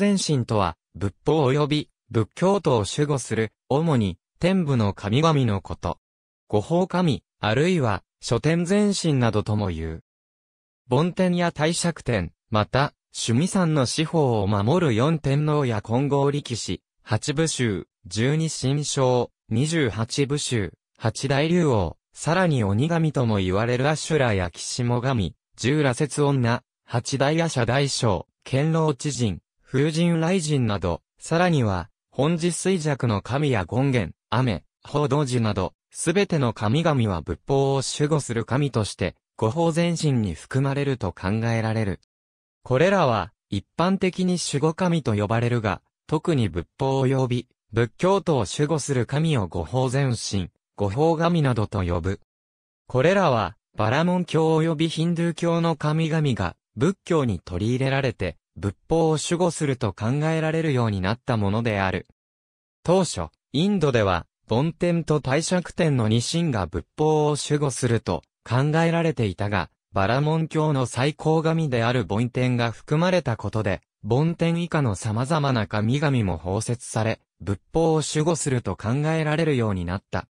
前神とは、仏法及び仏教徒を守護する、主に天部の神々のこと。五法神、あるいは、書天前神などとも言う。梵天や大釈天、また、趣味山の四方を守る四天皇や金剛力士、八部衆、十二神将、二十八部衆、八大竜王、さらに鬼神とも言われるアシュラや岸も神、十羅節女、八大夜叉大将、剣老知人、風神雷神など、さらには、本日衰弱の神や権限、雨、報道寺など、すべての神々は仏法を守護する神として、五法全身に含まれると考えられる。これらは、一般的に守護神と呼ばれるが、特に仏法及び、仏教徒を守護する神を五法全身、五法神などと呼ぶ。これらは、バラモン教及びヒンドゥー教の神々が、仏教に取り入れられて、仏法を守護すると考えられるようになったものである。当初、インドでは、梵天と帝釈天の二神が仏法を守護すると考えられていたが、バラモン教の最高神である梵天が含まれたことで、梵天以下の様々な神々も包摂され、仏法を守護すると考えられるようになった。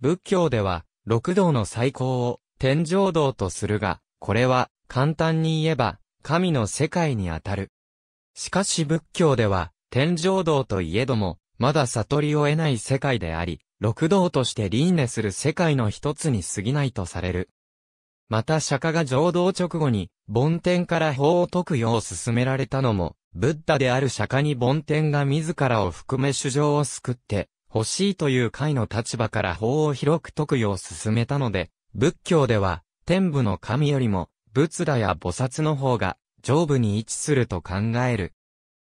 仏教では、六道の最高を天上道とするが、これは、簡単に言えば、神の世界にあたる。しかし仏教では、天上道といえども、まだ悟りを得ない世界であり、六道として輪廻する世界の一つに過ぎないとされる。また釈迦が浄道直後に、梵天から法を解くよう勧められたのも、ブッダである釈迦に梵天が自らを含め主情を救って、欲しいという会の立場から法を広く解くよう勧めたので、仏教では、天部の神よりも、仏陀や菩薩の方が上部に位置すると考える。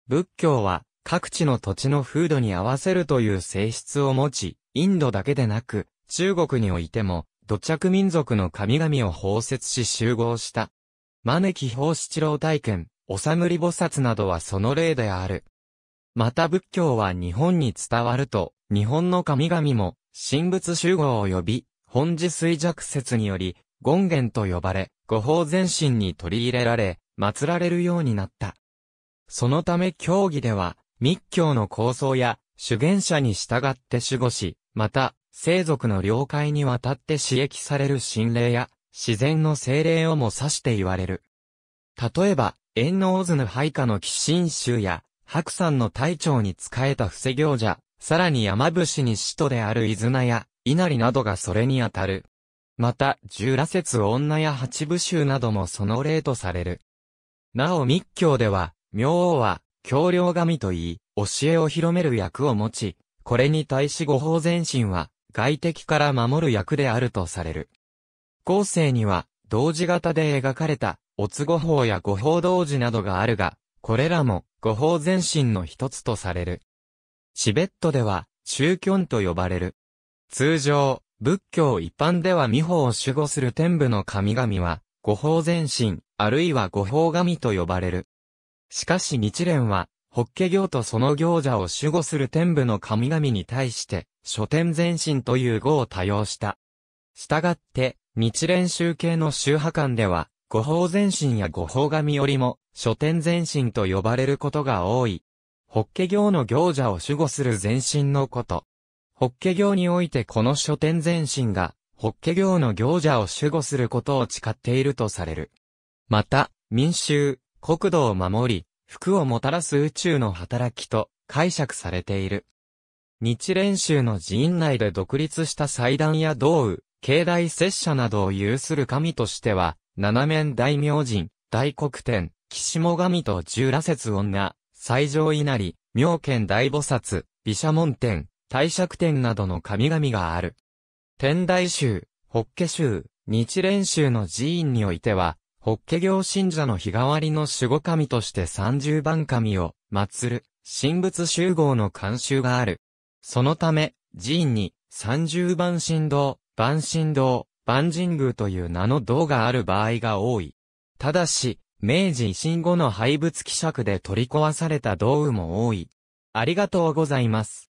仏教は各地の土地の風土に合わせるという性質を持ち、インドだけでなく中国においても土着民族の神々を包摂し集合した。招き法七郎体験、おさむり菩薩などはその例である。また仏教は日本に伝わると、日本の神々も、神仏集合を呼び、本寺衰弱説により、権現と呼ばれ、五法全身に取り入れられ、祀られるようになった。そのため教義では、密教の構想や、主言者に従って守護し、また、生族の領海にわたって刺激される心霊や、自然の精霊をも指して言われる。例えば、の能図の配下の寄進衆や、白山の隊長に仕えた伏行者、さらに山伏に使徒である伊豆名や、稲荷などがそれにあたる。また、十羅説女や八部衆などもその例とされる。なお密教では、明王は、教領神といい、教えを広める役を持ち、これに対し五方全身は、外敵から守る役であるとされる。後世には、同時型で描かれた、おつ五法や五法同時などがあるが、これらも五方全身の一つとされる。チベットでは、中教と呼ばれる。通常、仏教一般では美法を守護する天部の神々は、五法前身、あるいは五法神と呼ばれる。しかし日蓮は、法華経とその行者を守護する天部の神々に対して、書天前身という語を多用した。したがって、日蓮宗系の宗派間では、五法前身や五法神よりも、書天前身と呼ばれることが多い。法華経の行者を守護する前身のこと。法華経行においてこの書店前身が、法華経行の行者を守護することを誓っているとされる。また、民衆、国土を守り、福をもたらす宇宙の働きと解釈されている。日蓮宗の寺院内で独立した祭壇や道具、境内拙者などを有する神としては、七面大明神、大黒天、岸も神と十羅節女、最上稲荷、妙見大菩薩、毘沙門天、帝釈天などの神々がある。天台宗、法華宗、日蓮宗の寺院においては、法華行信者の日替わりの守護神として三十番神を祀る、神仏集合の慣習がある。そのため、寺院に三十番神道、万神道、万神宮という名の道がある場合が多い。ただし、明治維新後の廃仏希釈で取り壊された道具も多い。ありがとうございます。